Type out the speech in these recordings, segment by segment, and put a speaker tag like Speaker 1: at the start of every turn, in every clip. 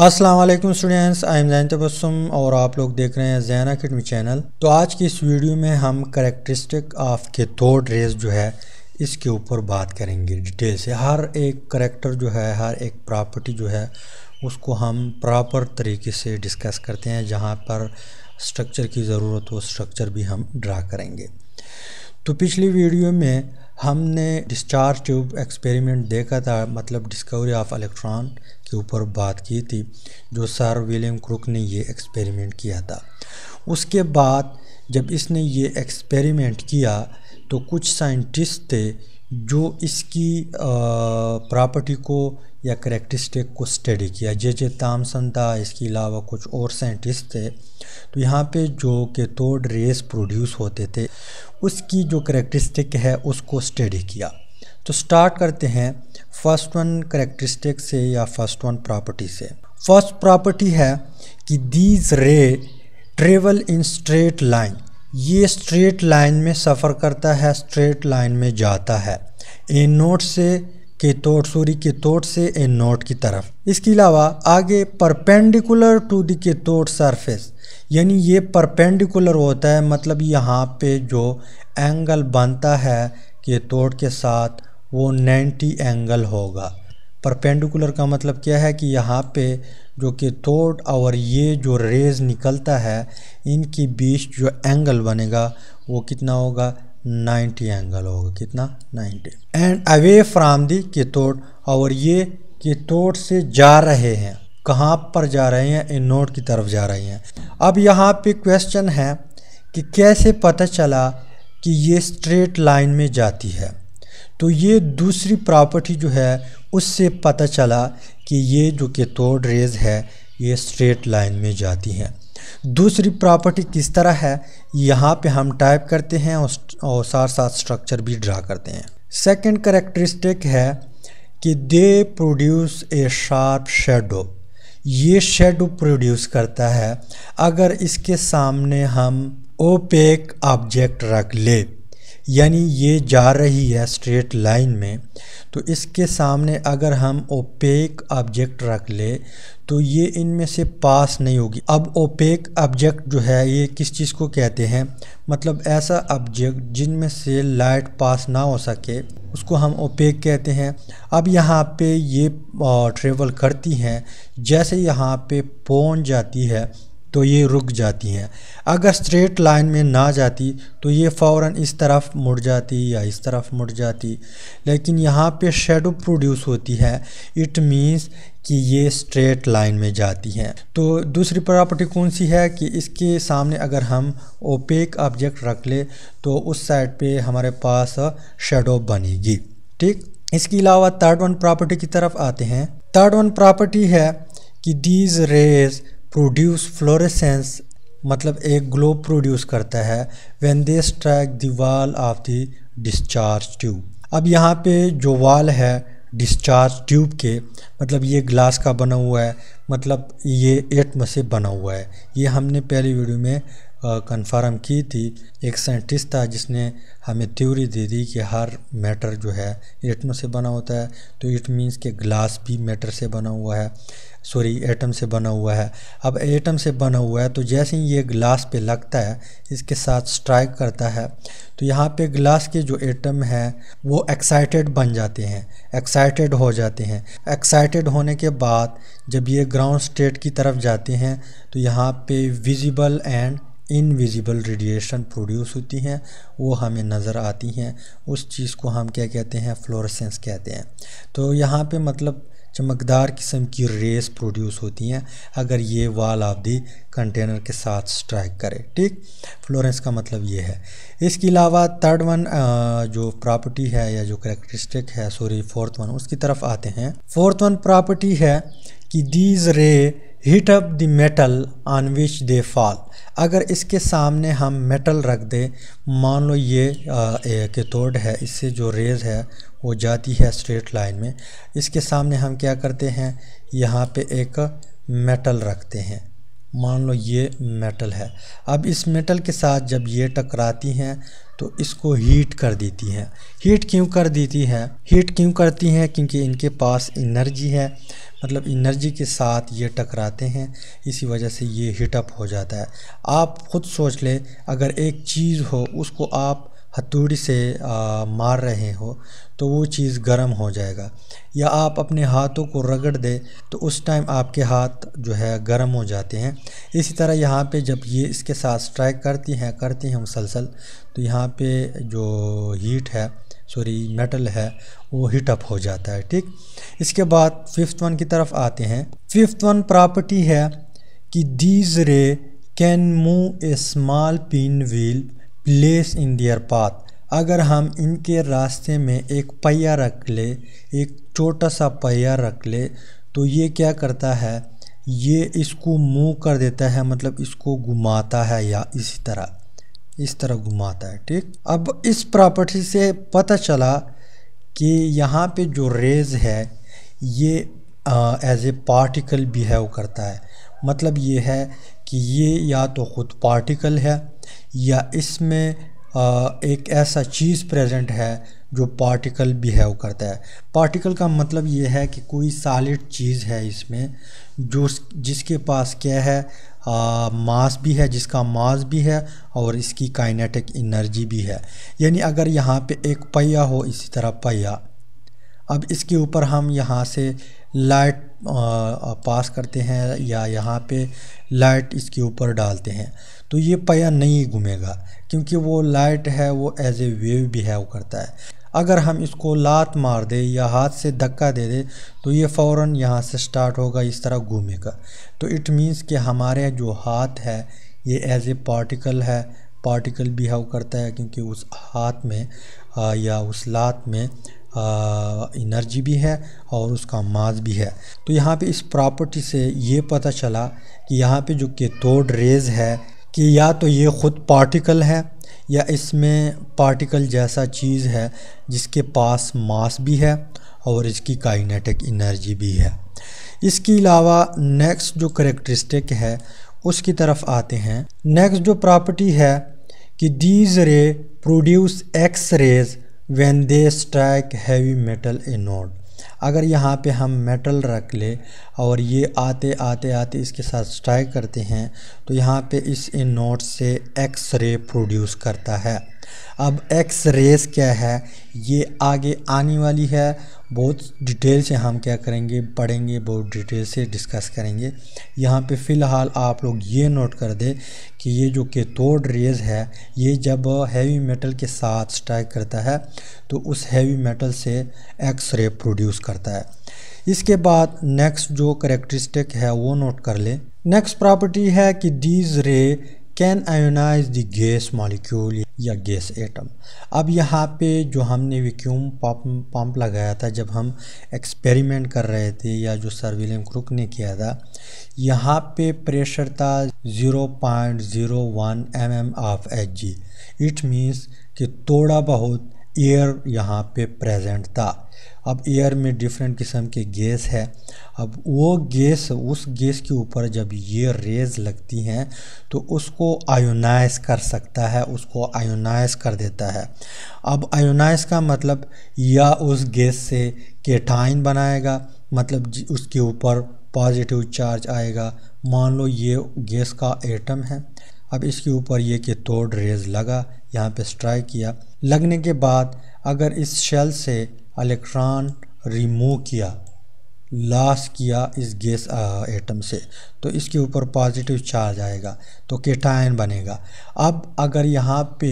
Speaker 1: अस्सलाम वालेकुम students I am Zain Tabassum और आप लोग देख रहे हैं जैन अकेडमी चैनल तो आज की इस वीडियो में हम करेक्टरिस्टिक ऑफ कैथोड ड्रेस जो है इसके ऊपर बात करेंगे डिटेल से हर एक करेक्टर जो है हर एक प्रॉपर्टी जो है उसको हम प्रॉपर तरीके से डिस्कस करते हैं जहाँ पर स्ट्रक्चर की ज़रूरत हो स्ट्रक्चर भी हम ड्रा करेंगे तो पिछली वीडियो में हमने डिस्चार्ज ट्यूब एक्सपेरिमेंट देखा था मतलब डिस्कवरी ऑफ इलेक्ट्रॉन के ऊपर बात की थी जो सर विलियम क्रुक ने ये एक्सपेरिमेंट किया था उसके बाद जब इसने ये एक्सपेरिमेंट किया तो कुछ साइंटिस्ट थे जो इसकी प्रॉपर्टी को या करेक्टरिस्टिक को स्टडी किया जे जे तामसन था इसके अलावा कुछ और साइंटिस्ट थे तो यहाँ पे जो केतोड रेस प्रोड्यूस होते थे उसकी जो करेक्टरिस्टिक है उसको स्टडी किया तो स्टार्ट करते हैं फर्स्ट वन करेक्टरिस्टिक से या फर्स्ट वन प्रॉपर्टी से फर्स्ट प्रॉपर्टी है कि these ray travel in straight line ये स्ट्रेट लाइन में सफ़र करता है स्ट्रेट लाइन में जाता है ए नोट से के तोड़ सूरी के तोड़ से ए नोट की तरफ इसके अलावा आगे परपेंडिकुलर टू दी के तोड़ सरफेस यानी ये परपेंडिकुलर होता है मतलब यहाँ पे जो एंगल बनता है के तोड़ के साथ वो 90 एंगल होगा परपेंडिकुलर का मतलब क्या है कि यहाँ पे जो कि थोट और ये जो रेज़ निकलता है इनके बीच जो एंगल बनेगा वो कितना होगा 90 एंगल होगा कितना 90 एंड अवे फ्राम दी के तोड़ और ये केतोट से जा रहे हैं कहाँ पर जा रहे हैं इन नोट की तरफ जा रहे हैं अब यहाँ पे क्वेश्चन है कि कैसे पता चला कि ये स्ट्रेट लाइन में जाती है तो ये दूसरी प्रॉपर्टी जो है उससे पता चला कि ये जो कैथोड रेज है ये स्ट्रेट लाइन में जाती हैं दूसरी प्रॉपर्टी किस तरह है यहाँ पे हम टाइप करते हैं और साथ साथ स्ट्रक्चर भी ड्रा करते हैं सेकंड करेक्टरिस्टिक है कि they produce a sharp shadow ये शेडो प्रोड्यूस करता है अगर इसके सामने हम ओपेक ऑब्जेक्ट रख ले यानी ये जा रही है स्ट्रेट लाइन में तो इसके सामने अगर हम ओपेक ऑब्जेक्ट रख ले तो ये इनमें से पास नहीं होगी अब ओपेक ऑब्जेक्ट जो है ये किस चीज़ को कहते हैं मतलब ऐसा ऑब्जेक्ट जिनमें से लाइट पास ना हो सके उसको हम ओपेक कहते हैं अब यहाँ पे ये ट्रेवल करती हैं जैसे यहाँ पे पहुँच जाती है तो ये रुक जाती हैं अगर स्ट्रेट लाइन में ना जाती तो ये फ़ौर इस तरफ मुड़ जाती या इस तरफ मुड़ जाती लेकिन यहाँ पे शेडो प्रोड्यूस होती है इट मींस कि ये स्ट्रेट लाइन में जाती हैं तो दूसरी प्रॉपर्टी कौन सी है कि इसके सामने अगर हम ओपेक ऑब्जेक्ट रख ले तो उस साइड पे हमारे पास शेडो बनेगी ठीक इसके अलावा थर्ड वन प्रॉपर्टी की तरफ आते हैं थर्ड वन प्रॉपर्टी है कि डीज रेज प्रोड्यूस फ्लोरेसेंस मतलब एक ग्लो प्रोड्यूस करता है when they strike the wall of the discharge tube अब यहाँ पे जो वाल है डिस्चार्ज ट्यूब के मतलब ये ग्लास का बना हुआ है मतलब ये एटम से बना हुआ है ये हमने पहली वीडियो में कन्फर्म की थी एक साइंटिस्ट था जिसने हमें थ्योरी दे दी कि हर मैटर जो है एटम से बना होता है तो इट मीन्स के ग्लास भी मैटर से बना हुआ है सॉरी एटम से बना हुआ है अब एटम से बना हुआ है तो जैसे ही ये ग्लास पे लगता है इसके साथ स्ट्राइक करता है तो यहाँ पे ग्लास के जो एटम हैं वो एक्साइटेड बन जाते हैं एक्साइटेड हो जाते हैं एक्साइटेड होने के बाद जब ये ग्राउंड स्टेट की तरफ जाते हैं तो यहाँ पर visible and invisible radiation produce होती हैं वो हमें नज़र आती हैं उस चीज़ को हम क्या कहते हैं फ्लोरसेंस कहते हैं तो यहाँ पे मतलब चमकदार किस्म की रेस प्रोड्यूस होती हैं अगर ये वाल ऑफ दी कंटेनर के साथ स्ट्राइक करे ठीक फ्लोरेंस का मतलब ये है इसके अलावा थर्ड वन जो प्रॉपर्टी है या जो करेक्टरिस्टिक है सॉरी फोर्थ वन उसकी तरफ आते हैं फोर्थ वन प्रॉपर्टी है कि these ray heat up the metal on which they fall अगर इसके सामने हम मेटल रख दें मान लो ये कैथोड है इससे जो रेज़ है वो जाती है स्ट्रेट लाइन में इसके सामने हम क्या करते हैं यहाँ पे एक मेटल रखते हैं मान लो ये मेटल है अब इस मेटल के साथ जब ये टकराती हैं तो इसको हीट कर देती हैं हीट क्यों कर देती हैं हीट क्यों करती हैं क्योंकि इनके पास एनर्जी है मतलब एनर्जी के साथ ये टकराते हैं इसी वजह से ये हिटअप हो जाता है आप ख़ुद सोच लें अगर एक चीज़ हो उसको आप हथौड़ी से आ, मार रहे हो तो वो चीज़ गर्म हो जाएगा या आप अपने हाथों को रगड़ दे तो उस टाइम आपके हाथ जो है गर्म हो जाते हैं इसी तरह यहाँ पे जब ये इसके साथ स्ट्राइक करती हैं करती हैं मुसलसल तो यहाँ पे जो हीट है सॉरी मेटल है वो हीट अप हो जाता है ठीक इसके बाद फिफ्थ वन की तरफ आते हैं फिफ्थ वन प्रॉपर्टी है कि these ray can move a small pin wheel place in their path अगर हम इनके रास्ते में एक पहिया रख ले एक छोटा सा पहिया रख ले तो ये क्या करता है ये इसको मूव कर देता है मतलब इसको घुमाता है या इसी तरह इस तरह घुमाता है ठीक अब इस प्रॉपर्टी से पता चला कि यहाँ पे जो रेज है ये एज ए पार्टिकल बिहेव करता है मतलब ये है कि ये या तो ख़ुद पार्टिकल है या इसमें एक ऐसा चीज़ प्रेजेंट है जो पार्टिकल बिहेव करता है पार्टिकल का मतलब ये है कि कोई सॉलिड चीज़ है इसमें जो जिसके पास क्या है मास भी है जिसका मास भी है और इसकी काइनेटिक एनर्जी भी है यानी अगर यहाँ पे एक पहिया हो इसी तरह पहिया अब इसके ऊपर हम यहाँ से लाइट पास करते हैं या यहाँ पे लाइट इसके ऊपर डालते हैं तो ये पहिया नहीं घूमेगा क्योंकि वो लाइट है वो एज ए वेव बिहेव करता है अगर हम इसको लात मार दे या हाथ से धक्का दे दे तो ये फ़ौर यहाँ से स्टार्ट होगा इस तरह घूमेगा तो इट मीन्स कि हमारे जो हाथ है ये एज ए पार्टिकल है पार्टिकल बिहेव करता है क्योंकि उस हाथ में आ, या उस लात में इनर्जी भी है और उसका मास भी है तो यहाँ पे इस प्रॉपर्टी से ये पता चला कि यहाँ पे जो केतोड रेज़ है कि या तो ये ख़ुद पार्टिकल है या इसमें पार्टिकल जैसा चीज़ है जिसके पास मास भी है और इसकी काइनेटिक एनर्जी भी है इसके अलावा नेक्स्ट जो करेक्टरिस्टिक है उसकी तरफ आते हैं नेक्स्ट जो प्रॉपर्टी है कि these ray produce X rays when they strike heavy metal anode अगर यहाँ पे हम मेटल रख ले और ये आते आते आते इसके साथ स्ट्राइक करते हैं तो यहाँ पे इस इन नोट से एक्स रे प्रोड्यूस करता है अब एक्स रेस क्या है ये आगे आने वाली है बहुत डिटेल से हम क्या करेंगे पढ़ेंगे बहुत डिटेल से डिस्कस करेंगे यहाँ पे फ़िलहाल आप लोग ये नोट कर दें कि ये जो केतोड रेज है ये जब हैवी मेटल के साथ स्ट्राइक करता है तो उस हैवी मेटल से एक्स रे प्रोड्यूस करता है इसके बाद नेक्स्ट जो करेक्टरिस्टिक है वो नोट कर लें नेक्स्ट प्रॉपर्टी है कि these ray can ionize the gas molecule या गैस एटम अब यहाँ पे जो हमने वैक्यूम पंप लगाया था जब हम एक्सपेरिमेंट कर रहे थे या जो विलियम क्रुक ने किया था यहाँ पे प्रेशर था 0.01 M of H G it means कि थोड़ा बहुत एयर यहाँ पे प्रेजेंट था अब एयर में डिफरेंट किस्म के गैस है अब वो गैस उस गैस के ऊपर जब ये रेज लगती हैं तो उसको आयोनाइज कर सकता है उसको आयोनाइज कर देता है अब आयोनाइज का मतलब या उस गैस से केटाइन बनाएगा मतलब उसके ऊपर पॉजिटिव चार्ज आएगा मान लो ये गैस का एटम है अब इसके ऊपर ये कि तोड़ रेज लगा यहाँ पे स्ट्राइक किया लगने के बाद अगर इस शेल से इलेक्ट्रॉन रिमूव किया लॉस किया इस गैस एटम से तो इसके ऊपर पॉजिटिव चार्ज आएगा तो केटायन बनेगा अब अगर यहाँ पे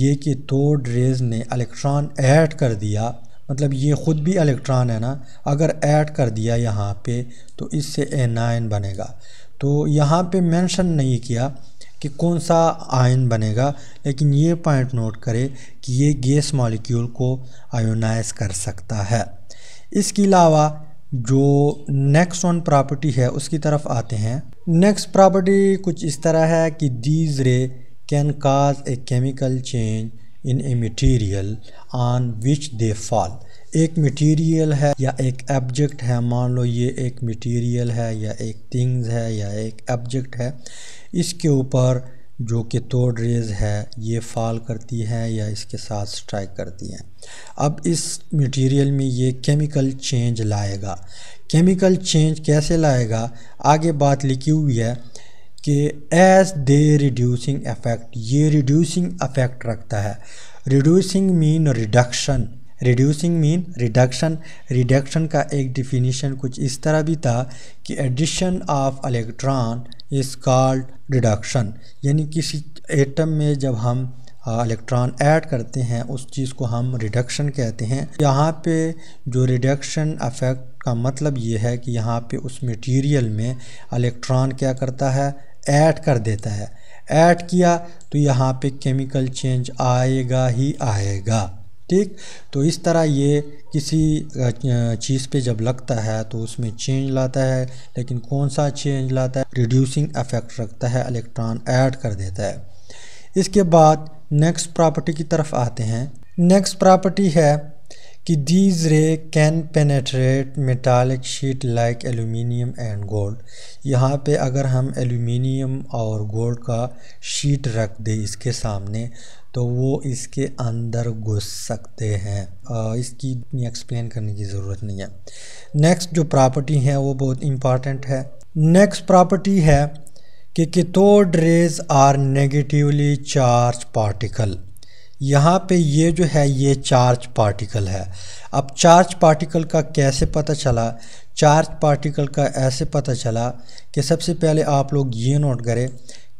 Speaker 1: ये कि तो ड्रेज ने इलेक्ट्रॉन ऐड कर दिया मतलब ये ख़ुद भी इलेक्ट्रॉन है ना अगर ऐड कर दिया यहाँ पे तो इससे एनायन बनेगा तो यहाँ पे मेंशन नहीं किया कि कौन सा आयन बनेगा लेकिन ये पॉइंट नोट करें कि ये गैस मॉलिक्यूल को आयोनाइज कर सकता है इसके अलावा जो नेक्स्ट वन प्रॉपर्टी है उसकी तरफ आते हैं नेक्स्ट प्रॉपर्टी कुछ इस तरह है कि these ray can cause a chemical change in a material on which they fall एक मटेरियल है या एक एब्जेक्ट है मान लो ये एक मटेरियल है या एक थिंग्स है या एक एब्जेक्ट है इसके ऊपर जो कि तोड़ रेज़ है ये फॉल करती है या इसके साथ स्ट्राइक करती है अब इस मटेरियल में ये केमिकल चेंज लाएगा केमिकल चेंज कैसे लाएगा आगे बात लिखी हुई है कि एज दे रिड्यूसिंग इफ़ेक्ट ये रिड्यूसिंग इफेक्ट रखता है reducing mean reduction reducing mean reduction reduction का एक डिफिनीशन कुछ इस तरह भी था कि addition of electron is called reduction यानी किसी एटम में जब हम इलेक्ट्रॉन ऐड करते हैं उस चीज़ को हम रिडक्शन कहते हैं यहाँ पे जो रिडक्शन अफेक्ट का मतलब ये है कि यहाँ पे उस मटेरियल में इलेक्ट्रॉन क्या करता है ऐड कर देता है ऐड किया तो यहाँ पे केमिकल चेंज आएगा ही आएगा ठीक तो इस तरह ये किसी चीज़ पे जब लगता है तो उसमें चेंज लाता है लेकिन कौन सा चेंज लाता है रिड्यूसिंग इफेक्ट रखता है इलेक्ट्रॉन ऐड कर देता है इसके बाद नेक्स्ट प्रॉपर्टी की तरफ आते हैं नेक्स्ट प्रॉपर्टी है these ray can penetrate metallic sheet like aluminium and gold यहाँ पे अगर हम एल्यूमिनियम और गोल्ड का शीट रख दें इसके सामने तो वो इसके अंदर घुस सकते हैं इसकी इतनी एक्सप्लेन करने की ज़रूरत नहीं है नेक्स्ट जो प्रॉपर्टी है वो बहुत इम्पॉर्टेंट है नेक्स्ट प्रॉपर्टी है कि cathode rays are negatively charge particle यहाँ पे ये जो है ये चार्ज पार्टिकल है अब चार्ज पार्टिकल का कैसे पता चला चार्ज पार्टिकल का ऐसे पता चला कि सबसे पहले आप लोग ये नोट करें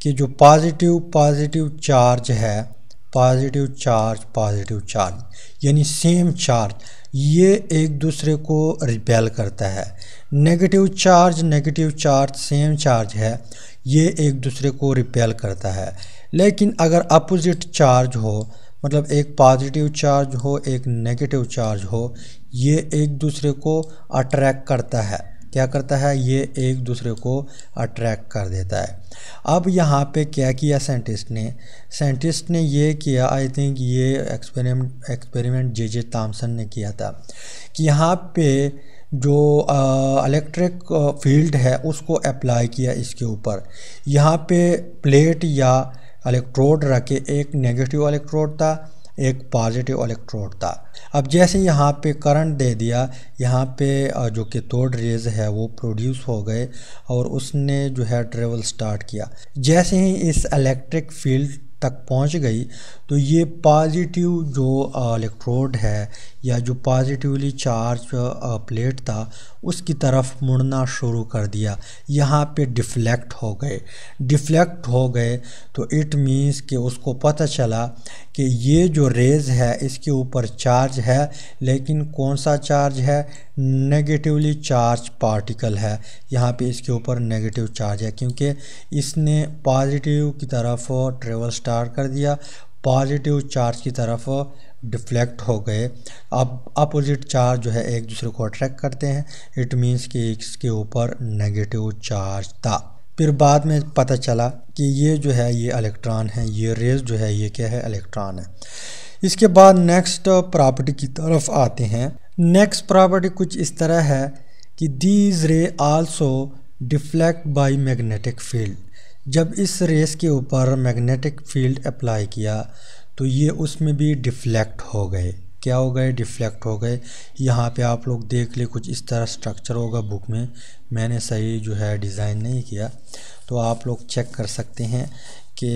Speaker 1: कि जो पॉजिटिव पॉजिटिव चार्ज है पॉजिटिव चार्ज पॉजिटिव चार्ज यानी सेम चार्ज ये एक दूसरे को रिपेल करता है negative charge negative charge same charge है ये एक दूसरे को रिपेल करता है लेकिन अगर अपोजिट चार्ज हो मतलब एक पॉजिटिव चार्ज हो एक नेगेटिव चार्ज हो ये एक दूसरे को अट्रैक्ट करता है क्या करता है ये एक दूसरे को अट्रैक्ट कर देता है अब यहाँ पे क्या किया साइंटिस्ट ने साइंटिस्ट ने ये किया आई थिंक ये experiment experiment J J Thomson ने किया था कि यहाँ पे जो इलेक्ट्रिक फील्ड है उसको अप्लाई किया इसके ऊपर यहाँ पे प्लेट या इलेक्ट्रोड रखे एक नेगेटिव इलेक्ट्रोड था एक पॉजिटिव इलेक्ट्रोड था अब जैसे यहाँ पे करंट दे दिया यहाँ पे जो कि तोड रेज है वो प्रोड्यूस हो गए और उसने जो है ट्रेवल स्टार्ट किया जैसे ही इस इलेक्ट्रिक फील्ड तक पहुंच गई तो ये पॉजिटिव जो इलेक्ट्रोड है या जो पॉजिटिवली चार्ज प्लेट था उसकी तरफ मुड़ना शुरू कर दिया यहाँ पे डिफ्लेक्ट हो गए डिफ्लेक्ट हो गए तो इट मींस कि उसको पता चला कि ये जो रेज़ है इसके ऊपर चार्ज है लेकिन कौन सा चार्ज है नेगेटिवली चार्ज पार्टिकल है यहाँ पे इसके ऊपर नेगेटिव चार्ज है क्योंकि इसने पॉजिटिव की तरफ ट्रेवल स्टार्ट कर दिया पॉजिटिव चार्ज की तरफ डिफ्लेक्ट हो गए अब अपोजिट चार्ज जो है एक दूसरे को अट्रैक्ट करते हैं इट मींस कि इसके ऊपर नेगेटिव चार्ज था फिर बाद में पता चला कि ये जो है ये इलेक्ट्रॉन है ये रेज जो है ये क्या है इलेक्ट्रॉन है इसके बाद नेक्स्ट प्रॉपर्टी की तरफ आते हैं नेक्स्ट प्रॉपर्टी कुछ इस तरह है कि these ray also deflect by magnetic field जब इस रेस के ऊपर मैग्नेटिक फील्ड अप्लाई किया तो ये उसमें भी डिफ्लेक्ट हो गए क्या हो गए डिफ्लेक्ट हो गए यहाँ पे आप लोग देख ले कुछ इस तरह स्ट्रक्चर होगा बुक में मैंने सही जो है डिज़ाइन नहीं किया तो आप लोग चेक कर सकते हैं कि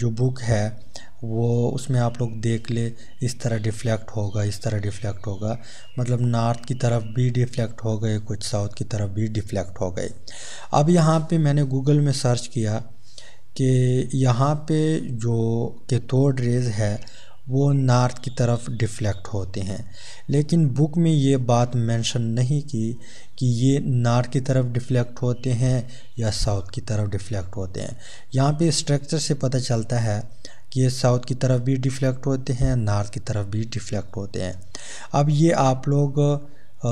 Speaker 1: जो बुक है वो उसमें आप लोग देख ले इस तरह डिफ़्लेक्ट होगा इस तरह डिफ़्लेक्ट होगा मतलब नॉर्थ की तरफ भी डिफ़्लेक्ट हो गए कुछ साउथ की तरफ भी डिफ़्लेक्ट हो गए अब यहाँ पे मैंने गूगल में सर्च किया कि यहाँ पे जो केतोड रेज़ है वो नॉर्थ की तरफ डिफ़्लेक्ट होते हैं लेकिन बुक में ये बात मेंशन नहीं की कि ये नॉर्थ की तरफ डिफ़्लेक्ट होते हैं या साउथ की तरफ डिफ़्लेक्ट होते हैं यहाँ पे स्ट्रक्चर से पता चलता है कि ये साउथ की तरफ भी डिफ़्लेक्ट होते हैं नॉर्थ की तरफ भी डिफ़्लेक्ट होते हैं अब ये आप लोग आ,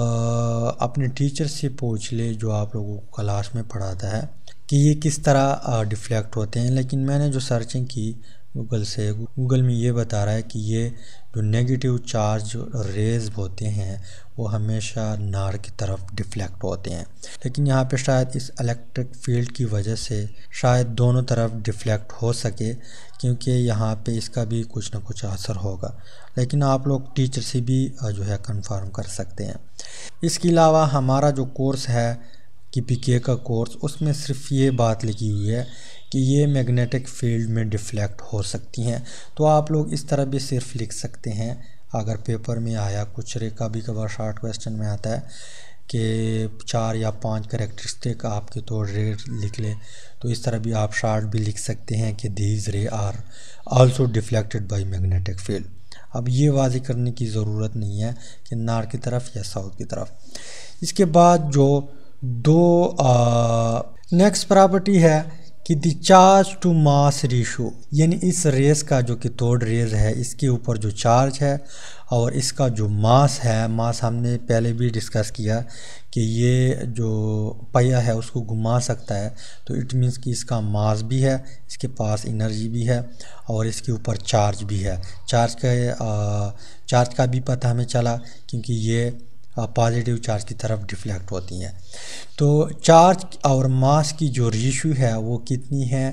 Speaker 1: अपने टीचर से पूछ ले जो आप लोगों को क्लास में पढ़ाता है कि ये किस तरह डिफ़्लेक्ट होते हैं लेकिन मैंने जो सर्चिंग की गूगल से गूगल में ये बता रहा है कि ये जो नेगेटिव चार्ज रेज होते हैं वो हमेशा नार की तरफ डिफ्लेक्ट होते हैं लेकिन यहाँ पे शायद इस इलेक्ट्रिक फील्ड की वजह से शायद दोनों तरफ डिफ्लेक्ट हो सके क्योंकि यहाँ पे इसका भी कुछ ना कुछ असर होगा लेकिन आप लोग टीचर से भी जो है कन्फर्म कर सकते हैं इसके अलावा हमारा जो कोर्स है कि पी के का कोर्स उसमें सिर्फ ये बात लिखी हुई है कि ये मैग्नेटिक फील्ड में डिफ्लेक्ट हो सकती हैं तो आप लोग इस तरह भी सिर्फ लिख सकते हैं अगर पेपर में आया कुछ रेखा भी कभार शार्ट क्वेश्चन में आता है कि चार या पांच करेक्टरिस्टिक आपके तो रे लिख ले तो इस तरह भी आप शार्ट भी लिख सकते हैं कि these ray are also deflected by magnetic field अब ये वाजी करने की ज़रूरत नहीं है कि नार की तरफ या साउथ की तरफ इसके बाद जो दो नेक्स्ट प्रॉपर्टी है कि the charge to mass ratio यानी इस रेस का जो कि थर्ड रेस है इसके ऊपर जो चार्ज है और इसका जो मास है मास हमने पहले भी डिस्कस किया कि ये जो पहिया है उसको घुमा सकता है तो इट मीन्स कि इसका मास भी है इसके पास एनर्जी भी है और इसके ऊपर चार्ज भी है चार्ज का चार्ज का भी पता हमें चला क्योंकि ये पॉजिटिव चार्ज की तरफ डिफ्लेक्ट होती हैं तो चार्ज और मास की जो रेशू है वो कितनी है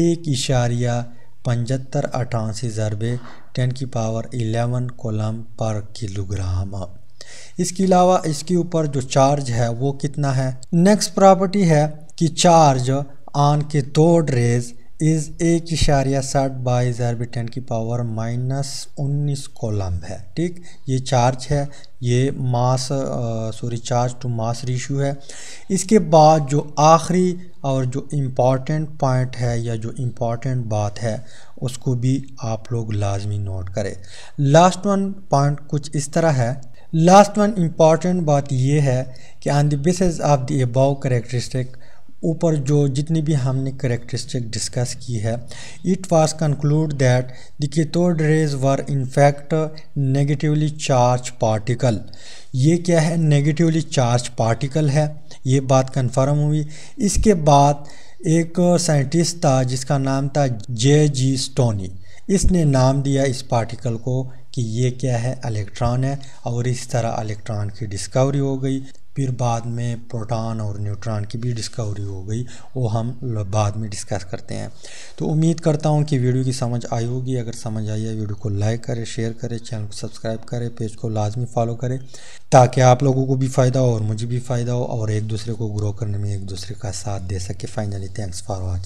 Speaker 1: एक इशारिया पचहत्तर अठासी ज़रबे टेन की power eleven coulomb per kilogram इसके अलावा इसके ऊपर जो चार्ज है वो कितना है नेक्स्ट प्रॉपर्टी है कि चार्ज आन के दो रेज इज़ एक इशारिया साठ बाई ज़ार बी टेन की पावर माइनस उन्नीस कोलम है ठीक ये चार्ज है ये mass sorry charge to mass ratio है इसके बाद जो आखिरी और जो इम्पॉर्टेंट पॉइंट है या जो इम्पॉर्टेंट बात है उसको भी आप लोग लाजमी नोट करें लास्ट वन पॉइंट कुछ इस तरह है लास्ट वन इम्पॉर्टेंट बात यह है कि on the basis of the above characteristic ऊपर जो जितनी भी हमने करेक्टरिस्टिक डिस्कस की है it was conclude that the cathode rays were in fact negatively charge particle ये क्या है नेगेटिवली चार्ज पार्टिकल है ये बात कंफर्म हुई इसके बाद एक साइंटिस्ट था जिसका नाम था जे जी स्टोनी इसने नाम दिया इस पार्टिकल को कि ये क्या है इलेक्ट्रॉन है और इस तरह इलेक्ट्रॉन की डिस्कवरी हो गई फिर बाद में प्रोटॉन और न्यूट्रॉन की भी डिस्कवरी हो गई वो हम बाद में डिस्कस करते हैं तो उम्मीद करता हूँ कि वीडियो की समझ आई होगी अगर समझ आई है वीडियो को लाइक करें शेयर करें चैनल को सब्सक्राइब करें पेज को लाजमी फॉलो करें ताकि आप लोगों को भी फ़ायदा हो और मुझे भी फ़ायदा हो और एक दूसरे को ग्रो करने में एक दूसरे का साथ दे सके फाइनली थैंक्स फॉर वॉचिंग